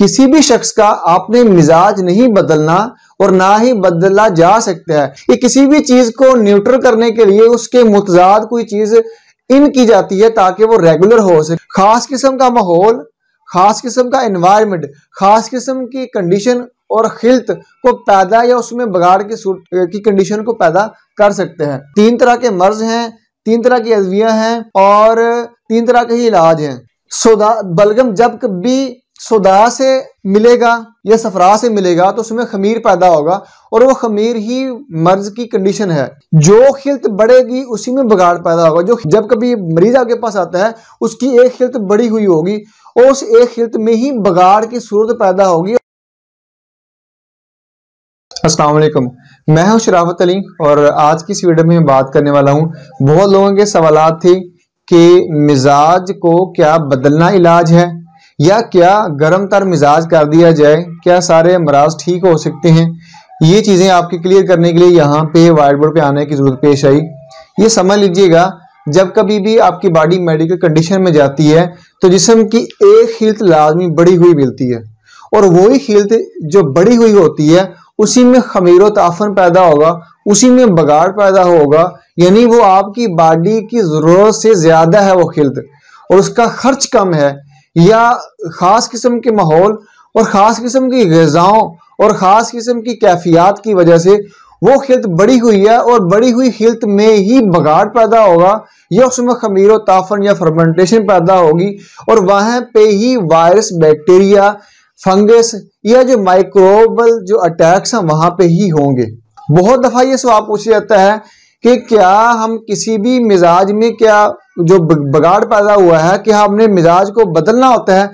किसी भी शख्स का आपने मिजाज नहीं बदलना और ना ही बदला जा सकता है ये किसी भी चीज को न्यूट्रल करने के लिए उसके मुतजाद कोई चीज इन की जाती है ताकि वो रेगुलर हो सके खास किस्म का माहौल खास किस्म का इन्वायरमेंट खास किस्म की कंडीशन और खिलत को पैदा या उसमें बगाड़ की सूट की कंडीशन को पैदा कर सकते हैं तीन तरह के मर्ज हैं तीन तरह की अजविया हैं और तीन तरह के ही इलाज हैं सोदा बलगम जब भी सुदा से मिलेगा या सफरा से मिलेगा तो उसमें खमीर पैदा होगा और वो खमीर ही मर्ज की कंडीशन है जो खिलत बढ़ेगी उसी में बगाड़ पैदा होगा जो जब कभी मरीज आपके पास आता है उसकी एक खिलत बढ़ी हुई होगी और उस एक खिलत में ही बगाड़ की सूरत पैदा होगी असलम मैं हूं शराफत अली और आज की इस वीडियो में बात करने वाला हूं बहुत लोगों के सवाल थे कि मिजाज को क्या बदलना इलाज है या क्या गर्म तर मिजाज कर दिया जाए क्या सारे अमराज ठीक हो सकते हैं ये चीज़ें आपके क्लियर करने के लिए यहाँ पे वाइट बोर्ड पे आने की ज़रूरत पेश आई ये समझ लीजिएगा जब कभी भी आपकी बॉडी मेडिकल कंडीशन में जाती है तो जिसम की एक खीलत लाजमी बड़ी हुई मिलती है और वही खीलत जो बड़ी हुई होती है उसी में खमीर ताफन पैदा होगा उसी में बगाड़ पैदा होगा यानी वो आपकी बॉडी की ज़रूरत से ज़्यादा है वो खिलत और उसका खर्च कम है या ख़ास किस्म के माहौल और ख़ास किस्म की गज़ाओं और ख़ास किस्म की कैफियत की वजह से वो खिलत बड़ी हुई है और बड़ी हुई खिलत में ही बगाड़ पैदा होगा या उसमें खमीर ताफन या फर्मेंटेशन पैदा होगी और वहां पे ही वायरस बैक्टीरिया फंगस या जो माइक्रोबल जो अटैक्स हैं वहां पे ही होंगे बहुत दफ़ा ये सवाल पूछा जाता है कि क्या हम किसी भी मिजाज में क्या जो बगाड़ पैदा हुआ है कि हाँ, हमने मिजाज को बदलना होता है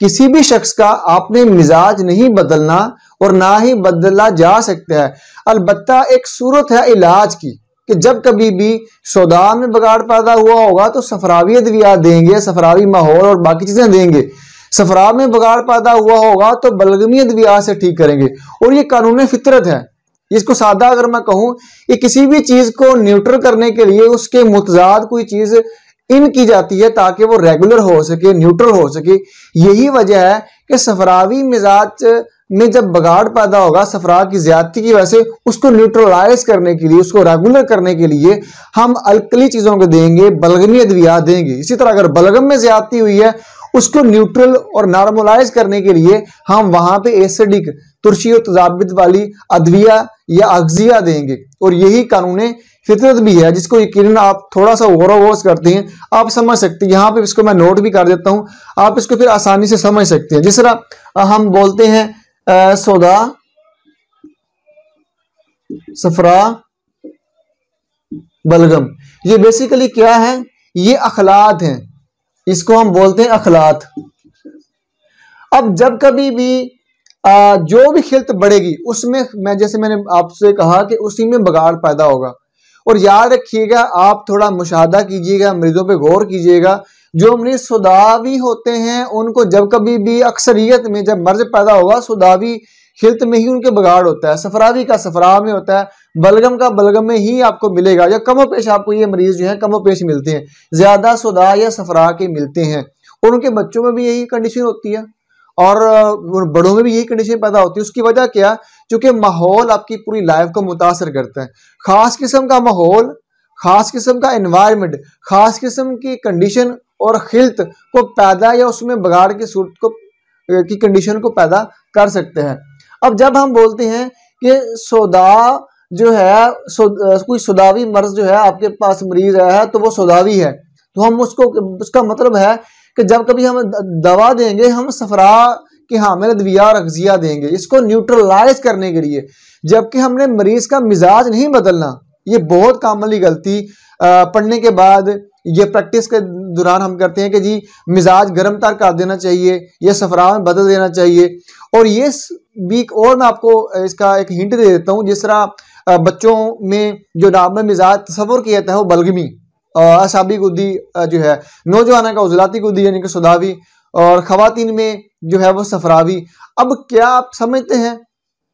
किसी भी शख्स का आपने मिजाज नहीं बदलना और ना ही बदला जा सकता है अलबत् एक सूरत है इलाज की कि जब कभी भी सौदा में बगाड़ पैदा हुआ होगा तो सफरावी अद्वियात देंगे सफरावी माहौल और बाकी चीज़ें देंगे सफरा में बगाड़ पैदा हुआ होगा तो बलगमी अद्वियात से ठीक करेंगे और ये कानून फितरत है जिसको सादा अगर मैं कहूं कि किसी भी चीज को न्यूट्रल करने के लिए उसके मुतजाद कोई चीज इन की जाती है ताकि वो रेगुलर हो सके न्यूट्रल हो सके यही वजह है कि सफरावी मिजाज में जब बगाड़ पैदा होगा सफरा की ज्यादती की वजह से उसको न्यूट्रलाइज करने के लिए उसको रेगुलर करने के लिए हम अलकली चीज़ों को देंगे बलगमी अद्वियात देंगे इसी तरह अगर बलगम में ज्यादती हुई है उसको न्यूट्रल और नॉर्मलाइज करने के लिए हम वहां पे एसिडिक तुरशी और तजाबित वाली अदविया या अगजिया देंगे और यही कानून फितरत भी है जिसको यकीन आप थोड़ा सा गौर वोश करते हैं आप समझ सकते हैं यहाँ पे इसको मैं नोट भी कर देता हूँ आप इसको फिर आसानी से समझ सकते हैं जिस तरह हम बोलते हैं सौदा सफरा बलगम ये बेसिकली क्या है ये अखलात हैं इसको हम बोलते हैं अखलात अब जब कभी भी आ, जो भी खिलत तो बढ़ेगी उसमें मैं जैसे मैंने आपसे कहा कि उसी में बगाड़ पैदा होगा और याद रखिएगा आप थोड़ा मुशाह कीजिएगा मरीजों पर गौर कीजिएगा जो मरीज सुदावी होते हैं उनको जब कभी भी अक्सरियत में जब मर्ज पैदा होगा सुदावी खिलत में ही उनके बगाड़ होता है सफरावी का सफरा में होता है बलगम का बलगम में ही आपको मिलेगा या कमो पेश आपको ये मरीज जो है कमो पेश मिलते हैं ज्यादा सुदा या सफरा के मिलते हैं और उनके बच्चों में भी यही कंडीशन होती है और बड़ों में भी यही कंडीशन पैदा होती है उसकी वजह क्या चूंकि माहौल आपकी पूरी लाइफ को मुतासर करता है खास किस्म का माहौल खास किस्म का इन्वायरमेंट खास किस्म की कंडीशन और खिलत को पैदा या उसमें बगाड़ की सूरत को की कंडीशन को पैदा कर सकते हैं अब जब हम बोलते हैं कि सौदा जो है सो, कोई सौदावी मर्ज जो है आपके पास मरीज आया है तो वो सौदावी है तो हम उसको उसका मतलब है कि जब कभी हम दवा देंगे हम सफरा कि हामिल अद्विया रगजिया देंगे इसको न्यूट्रलाइज करने के लिए जबकि हमने मरीज का मिजाज नहीं बदलना ये बहुत कामली गलती पढ़ने के बाद ये प्रैक्टिस के दौरान हम करते हैं कि जी मिजाज गर्म तार कर देना चाहिए या सफरा में बदल देना चाहिए और ये भी और मैं आपको इसका एक हिंट दे देता हूँ जिस तरह बच्चों में जो नाम मिजाज तस्वर किया जाता है वो बलगमी असाबी गुद्दी जो है नौजवानों का उजलाती गुदी यानी कि सुदावी और ख़वान में जो है वो सफरावी अब क्या आप समझते हैं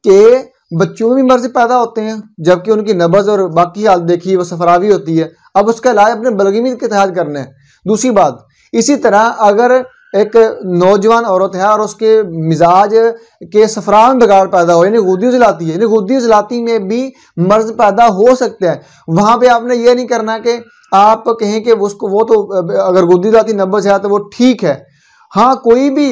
कि बच्चों में भी मर्ज पैदा होते हैं जबकि उनकी नबज़ और बाकी हालत देखी वो सफरावी होती है अब उसका इलाज अपने बलगमी के तहत करना है दूसरी बात इसी तरह अगर एक नौजवान औरत है और उसके मिजाज के सफरान बिगाड़ पैदा हो यानी गुदी जलाती है यानी गुदी जलाती में भी मर्ज पैदा हो सकता है वहाँ पे आपने ये नहीं करना कि आप कहें कि उसको वो तो अगर गोदी जलाती नब्बे से तो वो ठीक है हाँ कोई भी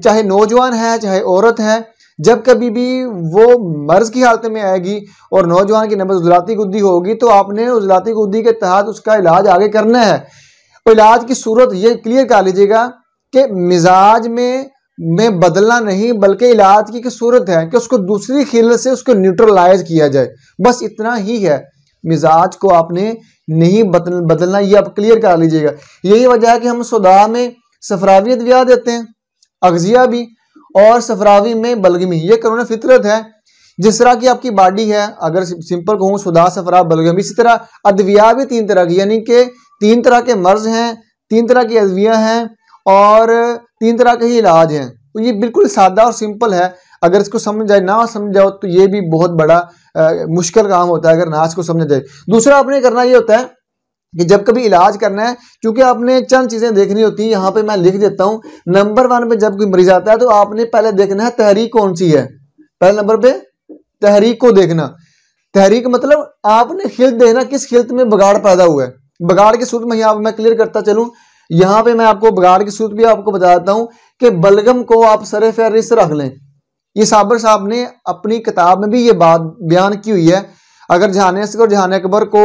चाहे नौजवान है चाहे औरत है जब कभी भी वो मर्ज की हालत में आएगी और नौजवान की नब्बे उजलाती गुद्दी होगी तो आपने उजलाती गुद्दी के तहत उसका इलाज आगे करना है इलाज की सूरत ये क्लियर कर लीजिएगा के मिजाज में में बदलना नहीं बल्कि इलाज की सूरत है कि उसको दूसरी खिल से उसको न्यूट्रलाइज किया जाए बस इतना ही है मिजाज को आपने नहीं बदल बदलना ये आप क्लियर कर लीजिएगा यही वजह है कि हम सुधा में सफरावियत ब्याह देते हैं अगजिया भी और सफरावी में बलगमी ये करोना फितरत है जिस तरह की आपकी बॉडी है अगर सिंपल कहूँ सुधा सफरा बलगम इसी तरह अदविया भी तीन तरह की यानी कि तीन तरह के मर्ज हैं तीन तरह की अदविया हैं और तीन तरह के ही इलाज हैं तो ये बिल्कुल सादा और सिंपल है अगर इसको समझ जाए ना समझ जाओ तो ये भी बहुत बड़ा आ, मुश्किल काम होता है अगर ना इसको समझ जाए दूसरा आपने करना ये होता है कि जब कभी इलाज करना है क्योंकि आपने चंद चीज़ें देखनी होती है यहाँ पे मैं लिख देता हूँ नंबर वन पे जब कोई मरीज आता है तो आपने पहले देखना है तहरीक कौन सी है पहले नंबर पे तहरीक को देखना तहरीक मतलब आपने खिल देखना किस खिलत में बगाड़ पैदा हुआ है बगाड़ के सूरत में यहां मैं क्लियर करता चलूँ यहां पे मैं आपको बगाड़ की सूत भी आपको बता देता हूं कि बलगम को आप सरे फहरिस्त रख लें ये साबर साहब ने अपनी किताब में भी ये बात बयान की हुई है अगर जहान असगर और जहान अकबर को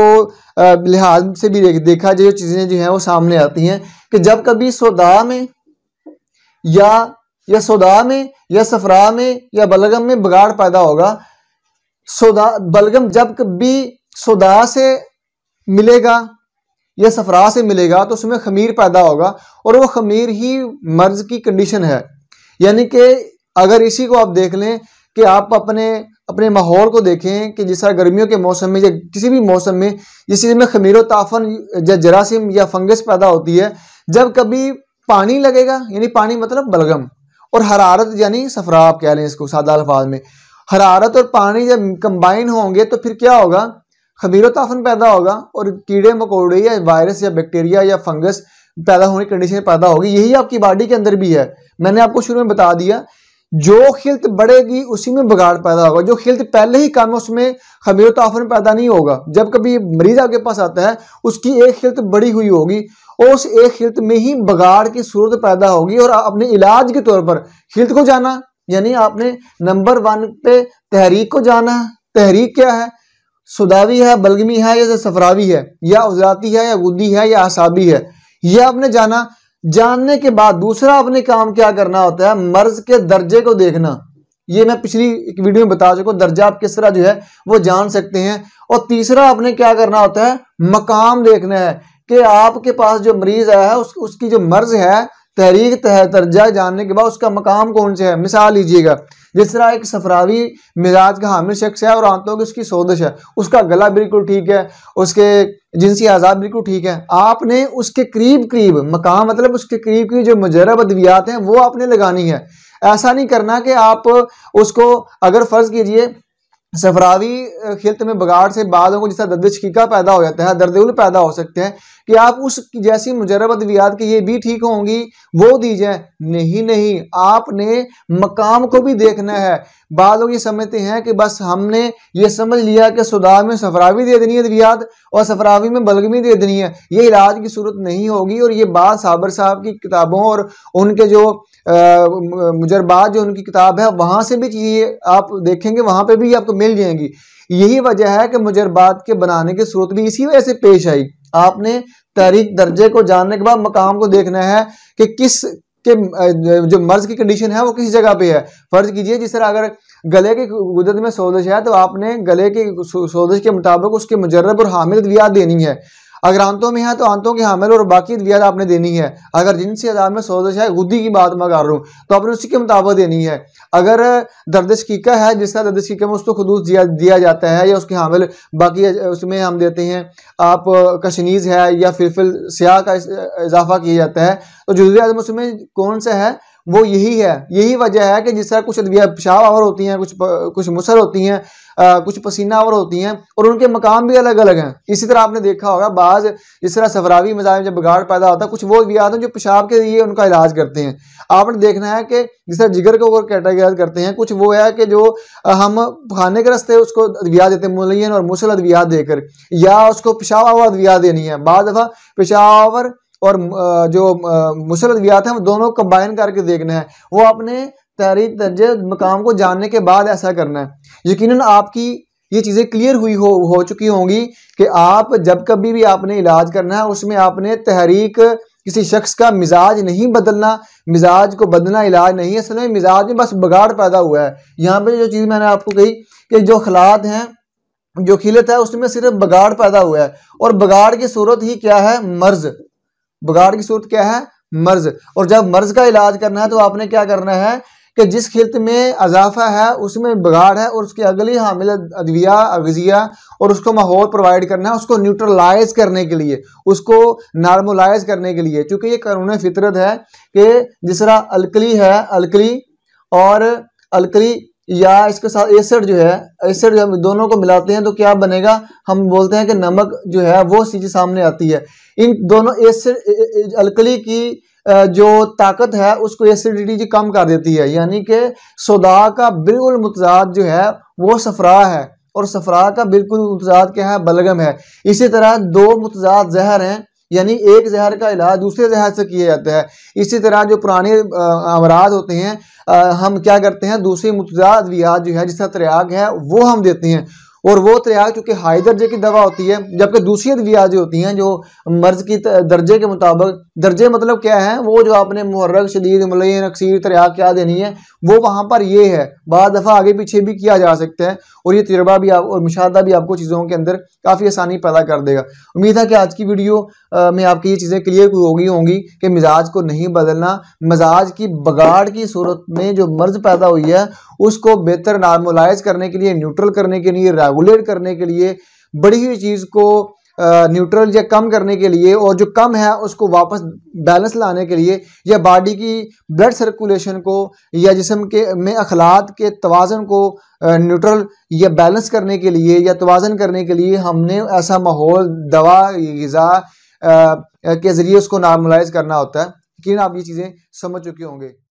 लिहाज से भी देखा जाए चीज़ें जो है वो सामने आती हैं कि जब कभी सौदा में या या सौदा में या सफरा में या बलगम में बगाड़ पैदा होगा सौदा बलगम जब कभी सौदा से मिलेगा या सफरा से मिलेगा तो उसमें खमीर पैदा होगा और वो खमीर ही मर्ज की कंडीशन है यानी कि अगर इसी को आप देख लें कि आप अपने अपने माहौल को देखें कि जिस तरह गर्मियों के मौसम में या किसी भी मौसम में जिस चीज़ में खमीर ताफन या जरासीम या फंगस पैदा होती है जब कभी पानी लगेगा यानी पानी मतलब बलगम और हरारत यानी सफरा आप कह लें इसको सादा अल्फाज में हरारत और पानी जब कंबाइन होंगे तो फिर क्या होगा खमीर ताफन पैदा होगा और कीड़े मकोड़े या वायरस या बैक्टीरिया या फंगस पैदा होने की कंडीशन पैदा होगी यही आपकी बॉडी के अंदर भी है मैंने आपको शुरू में बता दिया जो खिल्त बढ़ेगी उसी में बगाड़ पैदा होगा जो खिल्त पहले ही कम है उसमें खमीर ताफन पैदा नहीं होगा जब कभी मरीज आपके पास आता है उसकी एक खिल्त बड़ी हुई होगी और उस एक खिल्त में ही बगाड़ की सूरत पैदा होगी और अपने इलाज के तौर पर खिल्त को जाना यानी आपने नंबर वन पे तहरीक को जाना तहरीक क्या है सुदावी है बलगमी है या सफरावी है या उजराती है या गुद्दी है या असाबी है यह आपने जाना जानने के बाद दूसरा अपने काम क्या करना होता है मर्ज के दर्जे को देखना ये मैं पिछली एक वीडियो में बता चुका दर्जा आप किस तरह जो है वो जान सकते हैं और तीसरा आपने क्या करना होता है मकाम देखना है कि आपके पास जो मरीज आया है उस, उसकी जो मर्ज है तहरीक तह दर्जा जानने के बाद उसका मकाम कौन सा है मिसाल लीजिएगा जिस तरह एक सफरावी मिजाज का हामिल शख्स है और आंतों की उसकी सोदश है उसका गला बिल्कुल ठीक है उसके जिनसी आज़ाद बिल्कुल ठीक है आपने उसके करीब करीब मकाम मतलब उसके करीब की जो मुजरब अद्वियात हैं वो आपने लगानी है ऐसा नहीं करना कि आप उसको अगर फ़र्ज़ कीजिए सफरावी खिलत में बगाड़ से बालों को जैसा दर्द शिका पैदा हो जाता है दर्द पैदा हो सकते हैं कि आप उस जैसी मुजरब अद्वियात की ये भी ठीक होंगी वो दी जाए नहीं नहीं आपने मकाम को भी देखना है बाद लोग ये समझते हैं कि बस हमने ये समझ लिया कि सुदा में सफरावी दे देनी है अद्वियात और सफरावी में बलगमी दे देनी है ये इलाज की सूरत नहीं होगी और ये बात साबर साहब की किताबों और उनके जो मुजरबाद जो उनकी किताब है वहाँ से भी ये आप देखेंगे वहाँ पर भी आपको मिल जाएंगी यही वजह है कि मुजरबाद के बनाने की सूरत भी इसी वजह से पेश आई आपने तारीख दर्जे को जानने के बाद मकाम को देखना है कि किस के जो मर्ज की कंडीशन है वो किस जगह पे है फर्ज कीजिए जिस तरह अगर गले की गुदत में सोजिश है तो आपने गले की सोजिश के मुताबिक उसके मुजरब और हामिल दिया देनी है अगर आंतों में है तो आंतों के हामिल और बाकी अद्वियात आपने देनी है अगर जिनसी अदाब में सोजिश है गुद्दी की बात मैं कर रहा हूँ तो आपने उसी के मुताबिक देनी है अगर दर्द शकीका है जिस तरह दर्द शकीका में उसको तो खदूस दिया दिया जाता है या उसके हामिल बाकी उसमें हम देते हैं आप कशनीज़ है या फिर फिर स्याह का इजाफा किया जाता है तो जुजियात में उसमें कौन सा है वो यही है यही वजह है कि जिस तरह कुछ अदविया पेशाब आवर होती हैं कुछ कुछ मुसर होती हैं कुछ पसीना आवर होती हैं और उनके मकाम भी अलग अलग हैं इसी तरह आपने देखा होगा बाज़ जिस तरह सफरावी मज़ाह में जब बिगाड़ पैदा होता है कुछ वो अद्वियात हैं जो पेशाब के लिए उनका इलाज करते हैं आपने देखना है कि जिस तरह जिगर को कैटेगराइज करते हैं कुछ वो है कि जो हम खाने के रस्ते उसको अद्वियात देते हैं मुलिन और मुसल अद्वियात देकर या उसको पेशावर अद्वियात देनी है बाद दफ़ा पेशावर और जो मुसलवियात हैं वो दोनों कंबाइन करके देखना है वो अपने तहरी दर्ज मकाम को जानने के बाद ऐसा करना है यकीन आपकी ये चीज़ें क्लियर हुई हो हो चुकी होंगी कि आप जब कभी भी आपने इलाज करना है उसमें आपने तहरीक किसी शख्स का मिजाज नहीं बदलना मिजाज को बदलना इलाज नहीं है असल में मिजाज में बस बगाड़ पैदा हुआ है यहाँ पे जो चीज़ मैंने आपको कही कि जो खलात हैं जो खिलत है उसमें सिर्फ बगाड़ पैदा हुआ है और बगाड़ की सूरत ही क्या है मर्ज बगाड़ की सूरत क्या है मर्ज और जब मर्ज का इलाज करना है तो आपने क्या करना है कि जिस खिलत में अजाफा है उसमें बिगाड़ है और उसकी अगली हामिल अदविया अगजिया और उसको माहौल प्रोवाइड करना है उसको न्यूट्रलाइज करने के लिए उसको नॉर्मलाइज करने के लिए क्योंकि ये कानून फितरत है कि जिस तरह अलकली है अलकली और अलकली या इसके साथ एसिड जो है एसिड हम दोनों को मिलाते हैं तो क्या बनेगा हम बोलते हैं कि नमक जो है वो चीज़ सामने आती है इन दोनों एसिड अलकली की जो ताकत है उसको एसिडिटी कम कर देती है यानी कि सोदा का बिल्कुल मुतजाद जो है वो सफरा है और सफरा का बिल्कुल मुतजाद क्या है बलगम है इसी तरह दो मुतजाद जहर हैं यानी एक जहर का इलाज दूसरे जहर से किया जाता है इसी तरह जो पुराने अमराज होते हैं हम क्या करते हैं दूसरी मुतजाद अद्वियात जो है जिसका त्रयाग है वो हम देते हैं और वो त्रियाज चूँकि हाई दर्जे की दवा होती है जबकि दूसरी अद्वियाज होती हैं जो मर्ज की दर्जे के मुताबिक दर्जे मतलब क्या है वो जो आपने मुहर्रक शदीद मलिन अक्सर तरियाक क्या देनी है वो वहाँ पर ये है बार दफ़ा आगे पीछे भी किया जा सकता है और ये तजर्बा भी आप और मुशाह भी आपको चीज़ों के अंदर काफ़ी आसानी पैदा कर देगा उम्मीद है कि आज की वीडियो में आपकी ये चीज़ें क्लियर होगी होंगी कि मिजाज को नहीं बदलना मिजाज की बगाड़ की सूरत में जो मर्ज पैदा हुई है उसको बेहतर नॉर्मोलाइज करने के लिए न्यूट्रल करने के लिए रेगुलेट करने के लिए बढ़ी हुई चीज़ को न्यूट्रल या कम करने के लिए और जो कम है उसको वापस बैलेंस लाने के लिए या बॉडी की ब्लड सर्कुलेशन को या जिसम के में अखलात के तोज़न को न्यूट्रल या बैलेंस करने के लिए या तोज़न करने के लिए हमने ऐसा माहौल दवा गज़ा के ज़रिए उसको नॉर्मलाइज करना होता है लेकिन आप ये चीज़ें समझ चुके होंगे